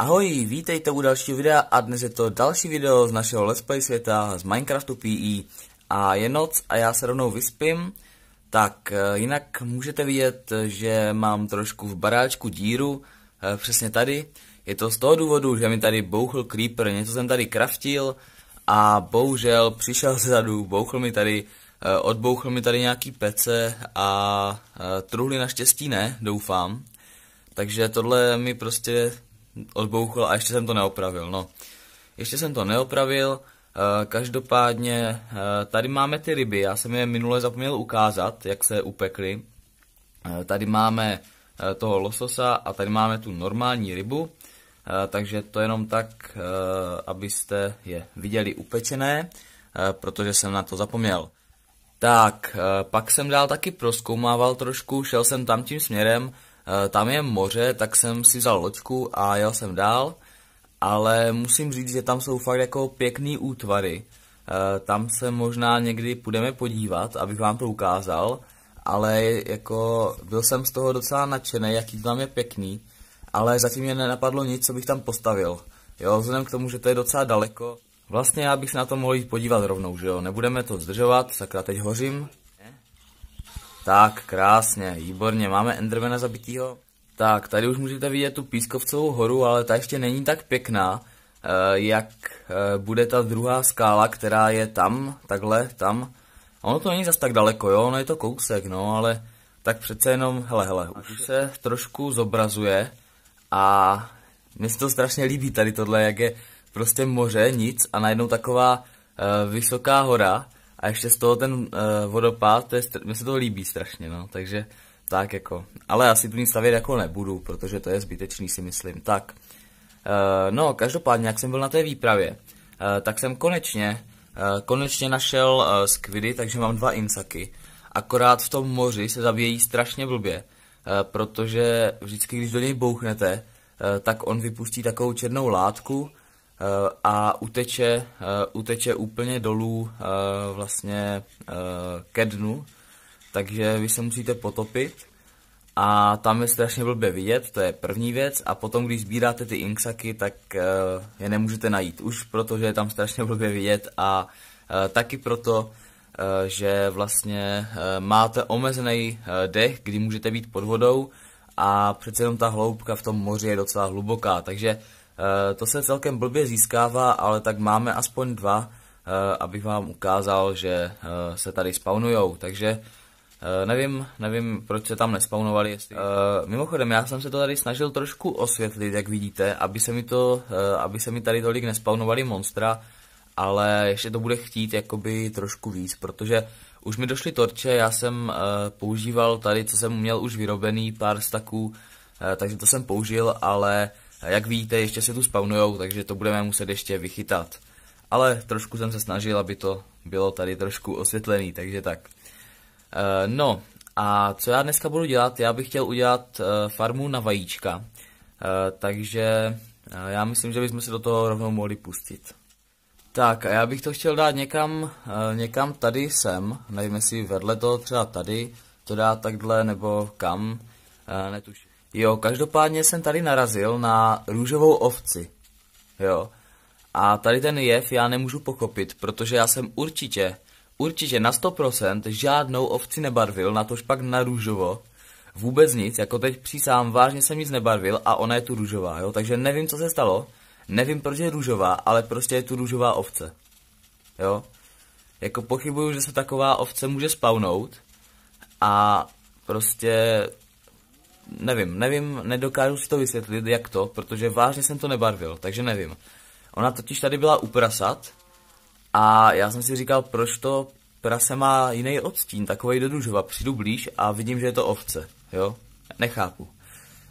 Ahoj, vítejte u dalšího videa a dnes je to další video z našeho Let's Play světa z Minecraftu PE a je noc a já se rovnou vyspím, tak eh, jinak můžete vidět, že mám trošku v baráčku díru, eh, přesně tady, je to z toho důvodu, že mi tady bouchl creeper, něco jsem tady kraftil a bohužel přišel zezadu, bouchl mi tady, eh, odbouchl mi tady nějaký pece a truhly naštěstí ne, doufám. Takže tohle mi prostě odbouchl a ještě jsem to neopravil, no. Ještě jsem to neopravil, eh, každopádně eh, tady máme ty ryby, já jsem je minule zapomněl ukázat, jak se upekly. Eh, tady máme toho lososa a tady máme tu normální rybu, takže to jenom tak, abyste je viděli upečené, protože jsem na to zapomněl. Tak, pak jsem dál taky proskoumával trošku, šel jsem tam tím směrem, Eh, tam je moře, tak jsem si vzal loďku a jel jsem dál, ale musím říct, že tam jsou fakt jako pěkný útvary. Eh, tam se možná někdy půjdeme podívat, abych vám to ukázal, ale jako byl jsem z toho docela nadšený, jaký to tam je pěkný, ale zatím mě nenapadlo nic, co bych tam postavil. Jo, vzhledem k tomu, že to je docela daleko. Vlastně já bych se na to mohl jít podívat rovnou, že jo, nebudeme to zdržovat, sakra teď hořím. Tak, krásně, výborně, máme Endermana zabitýho. Tak, tady už můžete vidět tu pískovcovou horu, ale ta ještě není tak pěkná, eh, jak eh, bude ta druhá skála, která je tam, takhle, tam. Ono to není zas tak daleko, jo, ono je to kousek, no, ale tak přece jenom, hele, hele, už se trošku zobrazuje a mně se to strašně líbí tady tohle, jak je prostě moře, nic a najednou taková uh, vysoká hora a ještě z toho ten uh, vodopád, to je, mně se to líbí strašně, no, takže tak jako. Ale asi tu nic stavět jako nebudu, protože to je zbytečný si myslím. Tak, uh, no každopádně, jak jsem byl na té výpravě, uh, tak jsem konečně, uh, konečně našel uh, skvidy, takže mám dva insaky. Akorát v tom moři se zabíjejí strašně blbě, uh, protože vždycky, když do něj bouchnete, uh, tak on vypustí takovou černou látku, Eh, a uteče, eh, uteče úplně dolů eh, vlastně ke dnu, takže vy se musíte potopit a tam je strašně blbě vidět, to je první věc a potom, když sbíráte ty inksaky, tak je nemůžete najít už, protože je tam strašně blbě vidět a taky proto, že vlastně máte omezený dech, kdy můžete být pod vodou a přece jenom ta hloubka v tom moři je docela hluboká, takže Eh, to se celkem blbě získává, ale tak máme aspoň dva, eh, abych vám ukázal, že eh, se tady spawnujou, takže nevím, nevím, proč se tam nespawnovali. Jestli... Mimochodem, já jsem se to tady snažil trošku osvětlit, jak vidíte, aby se mi, to, aby se mi tady tolik nespawnovali monstra, ale ještě to bude chtít jakoby trošku víc, protože už mi došly torče, já jsem používal tady, co jsem měl už vyrobený, pár staků, takže to jsem použil, ale jak víte, ještě se tu spawnujou, takže to budeme muset ještě vychytat. Ale trošku jsem se snažil, aby to bylo tady trošku osvětlený, takže tak. E, no, a co já dneska budu dělat? Já bych chtěl udělat e, farmu na vajíčka. E, takže já myslím, že bychom se do toho rovnou mohli pustit. Tak a já bych to chtěl dát někam, někam tady sem, nevím jestli vedle toho třeba tady, to dát takhle nebo kam, netuším. Jo, každopádně jsem tady narazil na růžovou ovci. Jo. A tady ten jev já nemůžu pochopit, protože já jsem určitě, určitě na 100% žádnou ovci nebarvil, na tož pak na růžovo. Vůbec nic, jako teď přísám, vážně jsem nic nebarvil a ona je tu růžová, jo. Takže nevím, co se stalo, nevím, proč je růžová, ale prostě je tu růžová ovce. Jo. Jako pochybuju, že se taková ovce může spawnout a prostě nevím, nevím, nedokážu si to vysvětlit, jak to, protože vážně jsem to nebarvil, takže nevím. Ona totiž tady byla uprasat a já jsem si říkal, proč to prase má jiný odstín, takový do dužova. Přijdu blíž a vidím, že je to ovce, jo? Nechápu.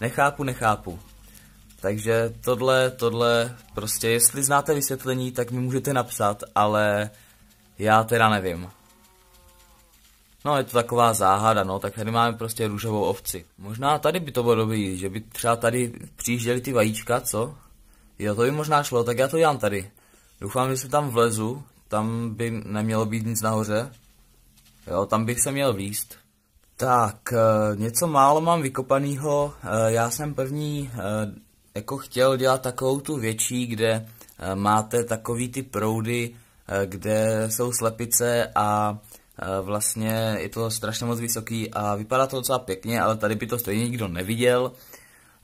Nechápu, nechápu. Takže tohle, tohle, prostě jestli znáte vysvětlení, tak mi můžete napsat, ale já teda nevím. No, je to taková záhada, no, tak tady máme prostě růžovou ovci. Možná tady by to bylo dobrý, že by třeba tady přijížděli ty vajíčka, co? Jo, to by možná šlo, tak já to dělám tady. Doufám, že se tam vlezu, tam by nemělo být nic nahoře. Jo, tam bych se měl výst. Tak, eh, něco málo mám vykopanýho. Eh, já jsem první eh, jako chtěl dělat takovou tu větší, kde máte takový ty proudy, kde jsou slepice a Eh, vlastně je to strašně moc vysoký a vypadá to docela pěkně, ale tady by to stejně nikdo neviděl,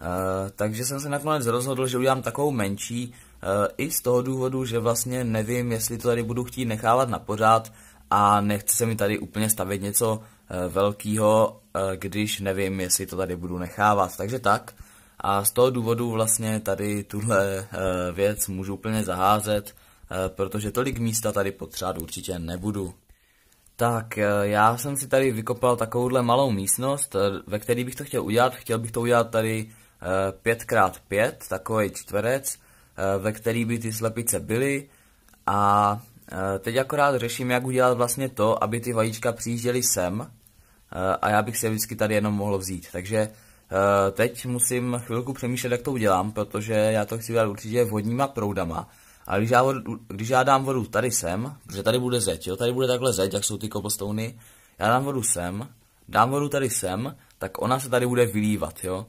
eh, takže jsem se nakonec rozhodl, že udělám takovou menší, eh, i z toho důvodu, že vlastně nevím, jestli to tady budu chtít nechávat na pořád a nechce se mi tady úplně stavit něco velkého, když nevím, jestli to tady budu nechávat, takže tak. A z toho důvodu vlastně tady tuhle věc můžu úplně zaházet, protože tolik místa tady potřát určitě nebudu. Tak eh, já jsem si tady vykopal takovouhle malou místnost, eh, ve které bych to chtěl udělat. Chtěl bych to udělat tady 5x5, eh, takový čtverec, ve který by ty slepice byly. A teď akorát řeším, jak udělat vlastně to, aby ty vajíčka přijížděly sem a já bych si je vždycky tady jenom mohl vzít. Takže teď musím chvilku přemýšlet, jak to udělám, protože já to chci udělat určitě vodníma proudama. A když já, vodu, když já dám vodu tady sem, protože tady bude zeď, jo, tady bude takhle zeď, jak jsou ty cobblestony, já dám vodu sem, dám vodu tady sem, tak ona se tady bude vylívat, jo.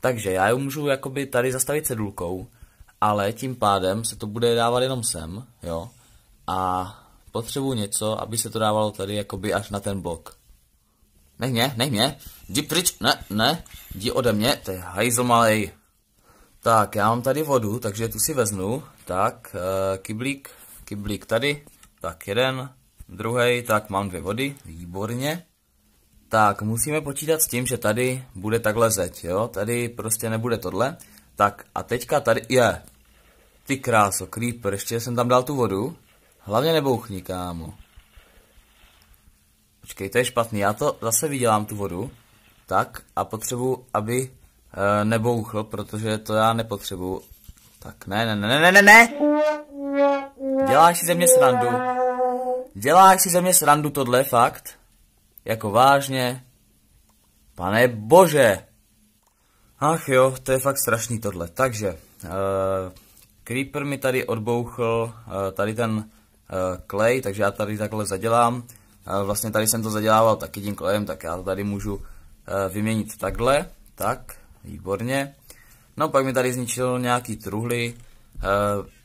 Takže já ji můžu jakoby tady zastavit cedulkou, ale tím pádem se to bude dávat jenom sem, jo. A potřebuji něco, aby se to dávalo tady jakoby až na ten blok. Nech mě, nech mě, jdi pryč, ne, ne, jdi ode mě, to je hajzl malej. Tak, já mám tady vodu, takže tu si vezmu. Tak, e, kyblík, kyblík tady. Tak, jeden, druhý, tak mám dvě vody, výborně. Tak, musíme počítat s tím, že tady bude takhle zeď, jo? Tady prostě nebude tohle. Tak a teďka tady je. Ty kráso, creeper, ještě jsem tam dal tu vodu. Hlavně nebouchni, kámo. Počkej, to je špatný, já to zase vydělám tu vodu. Tak a potřebuji, aby Eh, nebo ucho, protože to já nepotřebuju. Tak ne, ne, ne, ne, ne, ne! Děláš si ze mě srandu. Děláš si ze mě srandu tohle fakt? Jako vážně? Pane bože! Ach jo, to je fakt strašný tohle. Takže, uh, Creeper mi tady odbouchl uh, tady ten uh, klej, takže já tady takhle zadělám. Uh, vlastně tady jsem to zadělával taky tím klejem, tak já to tady můžu uh, vyměnit takhle. Tak, Výborně. No pak mi tady zničil nějaký truhly, eh,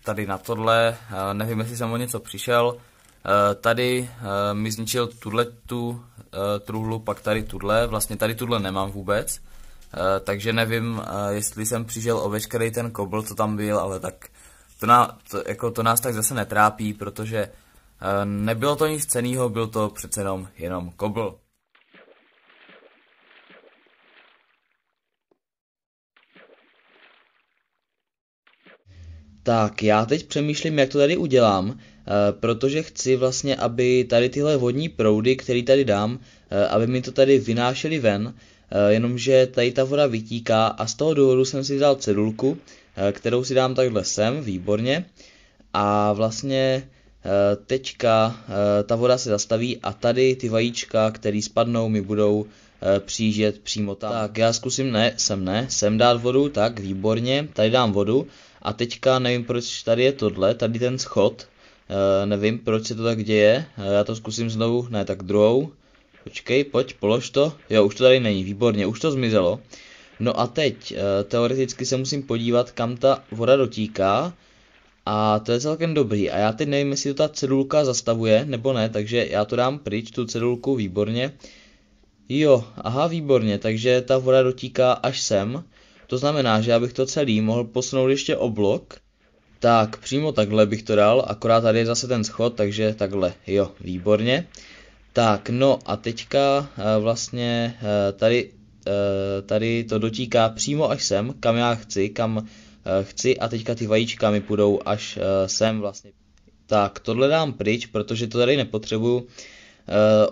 tady na tohle, eh, nevím, jestli jsem o něco přišel. Eh, tady mi zničil tuhle tu truhlu, pak tady tuhle, vlastně tady tuhle nemám vůbec. Takže nevím, jestli jsem přišel o veškerý ten kobl, co tam byl, ale tak to, na, to, jako to nás tak zase netrápí, protože nebylo to nic ceného, byl to přece jenom, jenom kobl. Tak já teď přemýšlím, jak to tady udělám, eh, protože chci vlastně, aby tady tyhle vodní proudy, které tady dám, eh, aby mi to tady vynášely ven, eh, jenomže tady ta voda vytíká a z toho důvodu jsem si vzal cedulku, kterou si dám takhle sem, výborně. A vlastně teďka ta voda se zastaví a tady ty vajíčka, které spadnou, mi budou přijíždět přímo tam. Tak já zkusím, ne, sem ne, sem dát vodu, tak výborně, tady dám vodu a teďka nevím, proč tady je tohle, tady ten schod. E, nevím, proč se to tak děje. E, já to zkusím znovu, ne, tak druhou. Počkej, pojď, polož to. Jo, už to tady není, výborně, už to zmizelo. No a teď, e, teoreticky se musím podívat, kam ta voda dotíká. A to je celkem dobrý. A já teď nevím, jestli to ta cedulka zastavuje nebo ne, takže já to dám pryč, tu cedulku, výborně. Jo, aha, výborně, takže ta voda dotíká až sem. To znamená, že já bych to celý mohl posunout ještě o blok, tak přímo takhle bych to dal, akorát tady je zase ten schod, takže takhle, jo, výborně. Tak, no a teďka eh, vlastně eh, tady, eh, tady to dotíká přímo až sem, kam já chci, kam chci a teďka ty vajíčka mi půjdou až sem vlastně. Tak, tohle dám pryč, protože to tady nepotřebuju.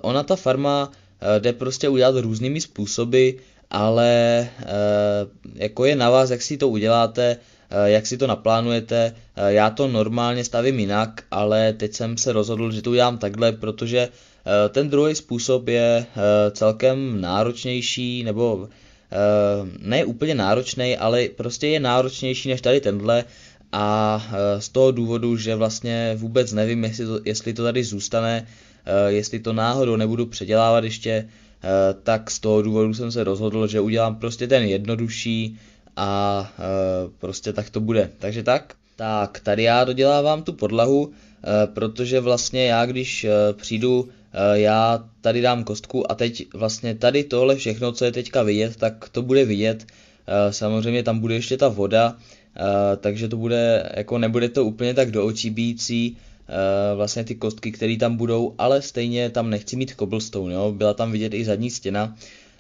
Ona ta farma jde prostě udělat různými způsoby ale eh, jako je na vás, jak si to uděláte, eh, jak si to naplánujete. Eh, já to normálně stavím jinak, ale teď jsem se rozhodl, že to udělám takhle, protože ten druhý způsob je celkem náročnější, nebo ne úplně náročný, ale prostě je náročnější než tady tenhle a z toho důvodu, že vlastně vůbec nevím, jestli to, jestli to tady zůstane, jestli to náhodou nebudu předělávat ještě, Eh, tak z toho důvodu jsem se rozhodl, že udělám prostě ten jednodušší a eh, prostě tak to bude. Takže tak. Tak, tady já dodělávám tu podlahu, eh, protože vlastně já, když přijdu, já tady dám kostku a teď vlastně tady tohle všechno, co je teďka vidět, tak to bude vidět. Samozřejmě tam bude ještě ta voda, takže to bude, jako nebude to úplně tak do očí bíjící, Eh, vlastně ty kostky, které tam budou, ale stejně tam nechci mít cobblestone, jo? byla tam vidět i zadní stěna,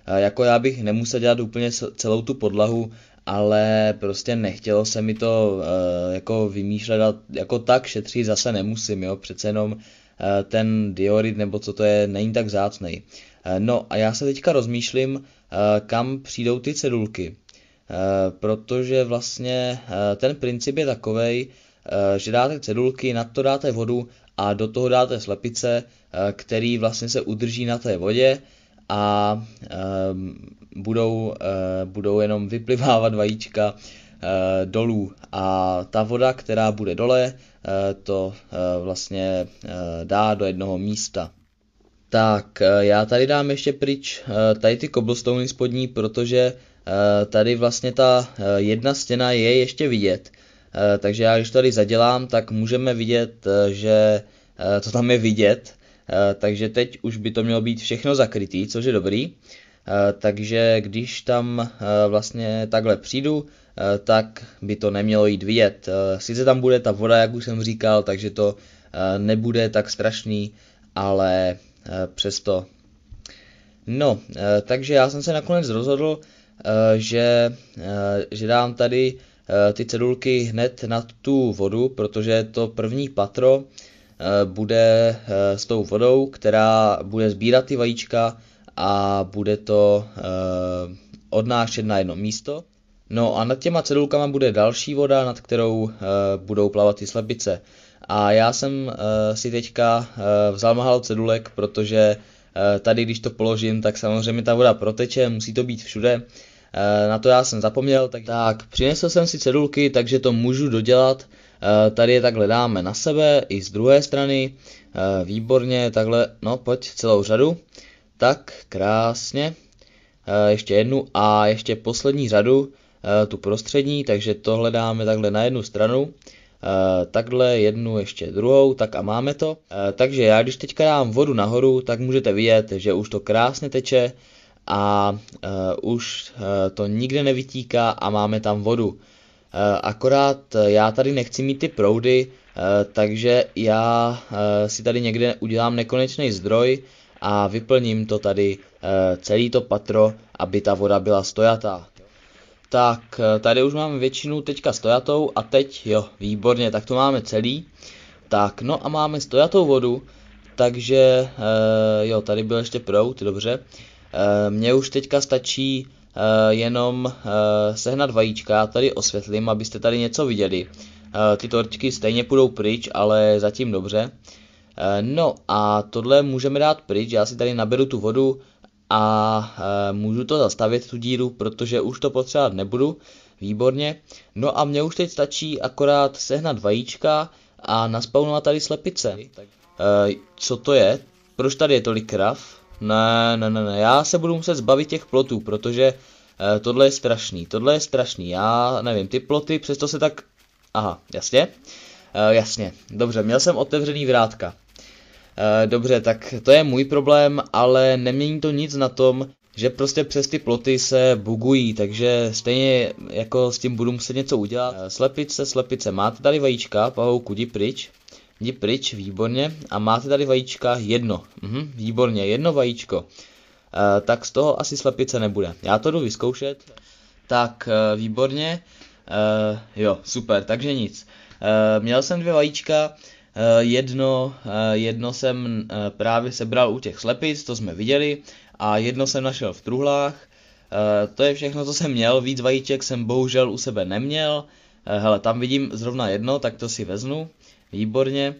eh, jako já bych nemusel dělat úplně celou tu podlahu, ale prostě nechtělo se mi to uh, jako vymýšlet a jako tak šetřit zase nemusím, jo, přece jenom uh, ten diorit nebo co to je, není tak zácný. Uh, no a já se teďka rozmýšlím, uh, kam přijdou ty cedulky, uh, protože vlastně uh, ten princip je takovej, uh, Eh, že dáte cedulky, na to dáte vodu a do toho dáte slepice, eh, který vlastně se udrží na té vodě a ehm, budou, eh, budou jenom vyplivávat vajíčka dolů a ta voda, která bude dole, to vlastně dá do jednoho místa. Tak, já tady dám ještě pryč tady ty cobblestony spodní, protože tady vlastně ta jedna stěna je ještě vidět Eh, takže já když tady zadělám, tak můžeme vidět, eh, že eh, to tam je vidět, takže teď už by to mělo být všechno zakrytý, což je dobrý. Takže když tam vlastně takhle přijdu, tak by to nemělo jít vidět. Sice tam bude ta voda, jak už jsem říkal, takže to nebude tak strašný, ale přesto. No, takže já jsem se nakonec rozhodl, že, že dám tady Eh, ty cedulky hned na tu vodu, protože to první patro eh, bude eh, s tou vodou, která bude sbírat ty vajíčka a bude to odnášet na jedno místo. No a nad těma cedulkama bude další voda, nad kterou budou plavat ty slepice. A já jsem si teďka vzal mahal cedulek, protože tady když to položím, tak samozřejmě ta voda proteče, musí to být všude. Eh, na to já jsem zapomněl, tak, tak přinesl jsem si cedulky, takže to můžu dodělat. Eh, tady je takhle dáme na sebe i z druhé strany, eh, výborně, takhle, no pojď celou řadu, tak krásně, ještě jednu a ještě poslední řadu, tu prostřední, takže tohle dáme takhle na jednu stranu, takhle jednu ještě druhou, tak a máme to. Takže já když teďka dám vodu nahoru, tak můžete vidět, že už to krásně teče, a uh, už uh, to nikde nevytíká a máme tam vodu. Uh, akorát já tady nechci mít ty proudy, uh, takže já uh, si tady někde udělám nekonečný zdroj a vyplním to tady uh, celý to patro, aby ta voda byla stojatá. Tak, tady už máme většinu teďka stojatou a teď, jo, výborně, tak to máme celý. Tak, no a máme stojatou vodu, takže, e, jo, tady byl ještě prout, dobře. Eh, mně už teďka stačí eh, jenom eh, sehnat vajíčka, já tady osvětlím, abyste tady něco viděli. Ty tortičky stejně půjdou pryč, ale zatím dobře. No a tohle můžeme dát pryč, já si tady naberu tu vodu a můžu to zastavit, tu díru, protože už to potřebovat nebudu. Výborně. No a mně už teď stačí akorát sehnat vajíčka a naspawnovat tady slepice. Co to je? Proč tady je tolik krav? Ne, ne, ne, ne, já se budu muset zbavit těch plotů, protože eh, tohle je strašný, tohle je strašný, já nevím, ty ploty přesto se tak... Aha, jasně, eh, jasně, dobře, měl jsem otevřený vrátka. Eh, dobře, tak to je můj problém, ale nemění to nic na tom, že prostě přes ty ploty se bugují, takže stejně jako s tím budu muset něco udělat. Eh, slepice, slepice, máte tady vajíčka, pavouku, kudy pryč. Jdi pryč, výborně. A máte tady vajíčka jedno. Mhm, výborně, jedno vajíčko. E, tak z toho asi slepice nebude. Já to jdu vyzkoušet. Tak, e, výborně. E, jo, super, takže nic. E, měl jsem dvě vajíčka. E, jedno, e, jedno jsem právě sebral u těch slepic, to jsme viděli. A jedno jsem našel v truhlách. E, to je všechno, co jsem měl. Víc vajíček jsem bohužel u sebe neměl. E, hele, tam vidím zrovna jedno, tak to si veznu výborně,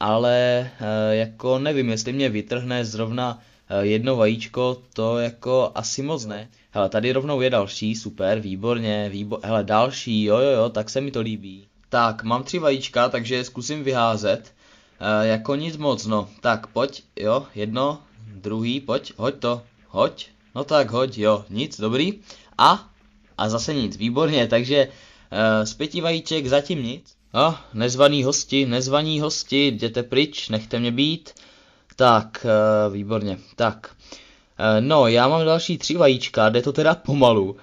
ale eh, jako nevím, jestli mě vytrhne zrovna eh, jedno vajíčko, to jako asi moc ne. Hele, tady rovnou je další, super, výborně, výbo- hele, další, jo, jo, jo, tak se mi to líbí. Tak, mám tři vajíčka, takže zkusím vyházet. E, jako nic moc, no. Tak, pojď, jo, jedno, druhý, pojď, hoď to, hoď. No tak, hoď, jo, nic, dobrý. A, a zase nic, výborně, takže e, z pěti vajíček zatím nic. A, nezvaný hosti, nezvaní hosti, jděte pryč, nechte mě být. Tak, eh, výborně, tak. Eh, no, já mám další tři vajíčka, jde to teda pomalu.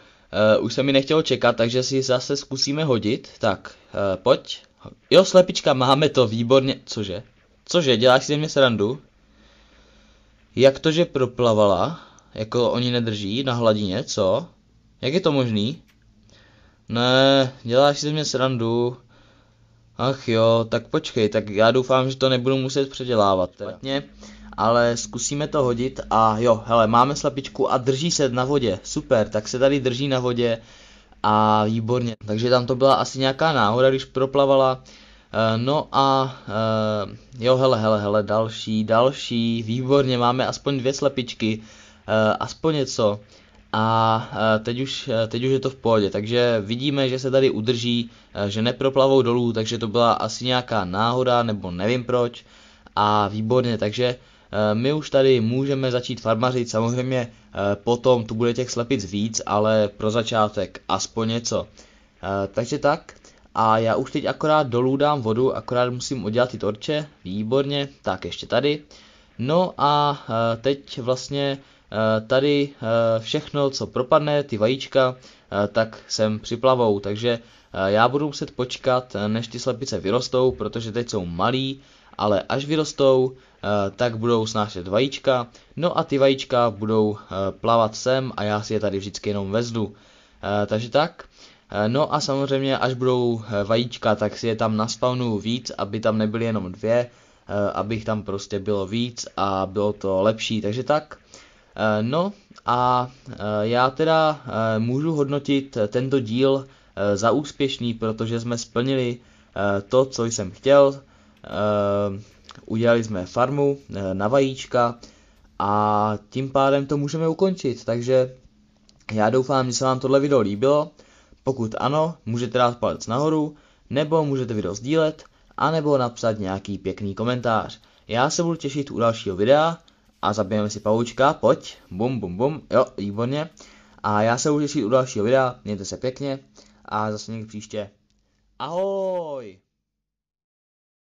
Eh, už se mi nechtělo čekat, takže si zase zkusíme hodit. Tak, pojď. Jo, slepička, máme to, výborně. Cože? Cože, děláš si ze mě srandu? Jak to, že proplavala? Jako oni nedrží na hladině, co? Jak je to možný? Ne, děláš si ze mě srandu. Ach jo, tak počkej, tak já doufám, že to nebudu muset předělávat. Špatně, ale zkusíme to hodit a jo, hele, máme slepičku a drží se na vodě, super, tak se tady drží na vodě a výborně. Takže tam to byla asi nějaká náhoda, když proplavala. Eh, no a eh, jo, hele, hele, hele, další, další, výborně, máme aspoň dvě slepičky, eh, aspoň něco a e, teď už, e, teď už je to v pohodě, takže vidíme, že se tady udrží, e, že neproplavou dolů, takže to byla asi nějaká náhoda, nebo nevím proč, a výborně, takže my už tady můžeme začít farmařit, samozřejmě potom tu bude těch slepic víc, ale pro začátek aspoň něco. Takže tak, a já už teď akorát dolů dám vodu, akorát musím udělat ty torče, výborně, tak ještě tady. No a teď vlastně Eh, tady eh, všechno, co propadne, ty vajíčka, eh, tak sem připlavou, takže já budu muset počkat, než ty slepice vyrostou, protože teď jsou malí, ale až vyrostou, tak budou snášet vajíčka, no a ty vajíčka budou plavat sem a já si je tady vždycky jenom vezdu. Takže tak. No a samozřejmě, až budou vajíčka, tak si je tam naspawnu víc, aby tam nebyly jenom dvě, abych tam prostě bylo víc a bylo to lepší, takže tak. Eh, no a eh, já teda eh, můžu hodnotit tento díl za úspěšný, protože jsme splnili to, co jsem chtěl. Udělali jsme farmu na vajíčka a tím pádem to můžeme ukončit. Takže já doufám, že se vám tohle video líbilo. Pokud ano, můžete dát palec nahoru, nebo můžete video sdílet, anebo napsat nějaký pěkný komentář. Já se budu těšit u dalšího videa a zabijeme si pavoučka, pojď, bum, bum, bum, jo, výborně. A já se už u dalšího videa, mějte se pěkně a zase někdy příště. Ahoj!